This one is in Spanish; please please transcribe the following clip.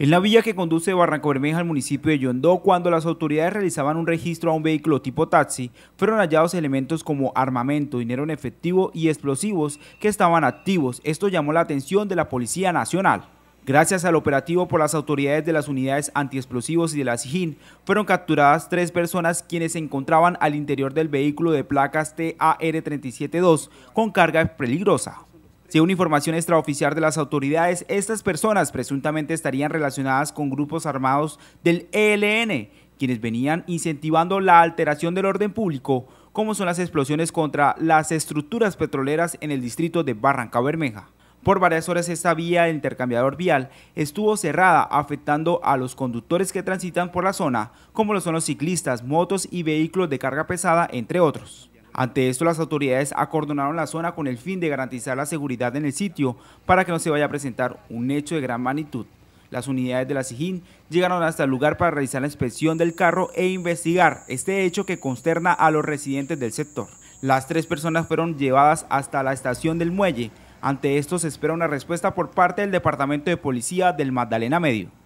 En la villa que conduce Barranco Bermeja al municipio de Yondó, cuando las autoridades realizaban un registro a un vehículo tipo taxi, fueron hallados elementos como armamento, dinero en efectivo y explosivos que estaban activos. Esto llamó la atención de la Policía Nacional. Gracias al operativo por las autoridades de las unidades antiexplosivos y de la SIGIN, fueron capturadas tres personas quienes se encontraban al interior del vehículo de placas TAR372 con carga peligrosa. Según información extraoficial de las autoridades, estas personas presuntamente estarían relacionadas con grupos armados del ELN, quienes venían incentivando la alteración del orden público, como son las explosiones contra las estructuras petroleras en el distrito de Barranca Bermeja. Por varias horas esta vía de intercambiador vial estuvo cerrada afectando a los conductores que transitan por la zona, como lo son los ciclistas, motos y vehículos de carga pesada, entre otros. Ante esto, las autoridades acordonaron la zona con el fin de garantizar la seguridad en el sitio para que no se vaya a presentar un hecho de gran magnitud. Las unidades de la SIGIN llegaron hasta el lugar para realizar la inspección del carro e investigar este hecho que consterna a los residentes del sector. Las tres personas fueron llevadas hasta la estación del muelle. Ante esto se espera una respuesta por parte del Departamento de Policía del Magdalena Medio.